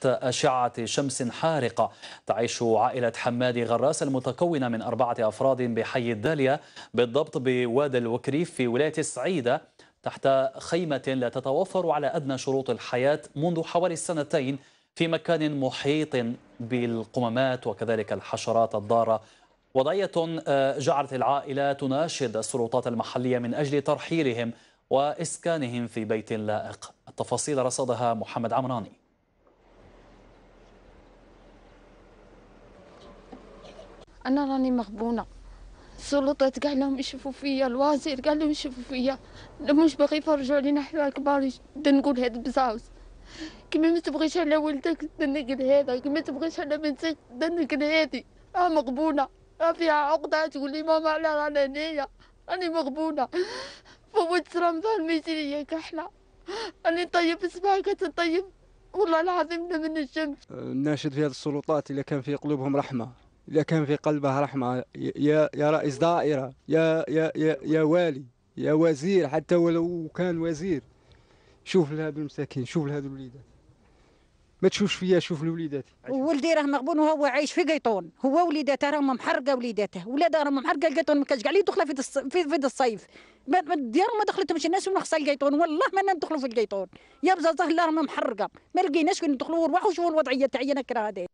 تحت أشعة شمس حارقة تعيش عائلة حمادي غراس المتكونة من أربعة أفراد بحي الدالية بالضبط بوادي الوكريف في ولاية السعيدة تحت خيمة لا تتوفر على أدنى شروط الحياة منذ حوالي سنتين في مكان محيط بالقمامات وكذلك الحشرات الضارة وضعية آه، جعلت العائلة تناشد السلطات المحلية من أجل ترحيلهم وإسكانهم في بيت لائق التفاصيل رصدها محمد عمراني انا راني مغبونه السلطات كاع لهم يشوفوا فيا الوزير قال لهم يشوفوا فيا مش باغي يفرجوا علينا حنا كبار نقول هاد بزاوز كيما ما تبغيش على ولدك نقل هذا كيما تبغيش على بنتك نقل هذه اه مغبونه راه فيها عقده تقول لي ماما على رانا هنايا راني مغبونه فوت رمضان ما يجي ليا كحله راني طيب صباعي كتطيب والله العظيم من الشمس أه ناشد في هذه السلطات اللي كان في قلوبهم رحمه إذا كان في قلبه رحمة يا يا رئيس دائرة يا يا يا, يا والي يا وزير حتى ولو كان وزير شوف لهاد المساكين شوف لهاد الوليدات ما تشوفش فيا شوف الوليدات ولدي راه مغبون وهو عايش في قيطون هو وليداته راهم محرقه وليداته ولاد راه محرقه القيطون ما كانش كاع يدخل في دس في, في الصيف ديارهم ما دخلتهمش الناس ونخص القيطون والله ما ندخلوا في القيطون يا بزاز الله راه محرقه ما لقيناش كي ندخلوا ونروحوا شوفوا الوضعيه تاعي انا كره هذه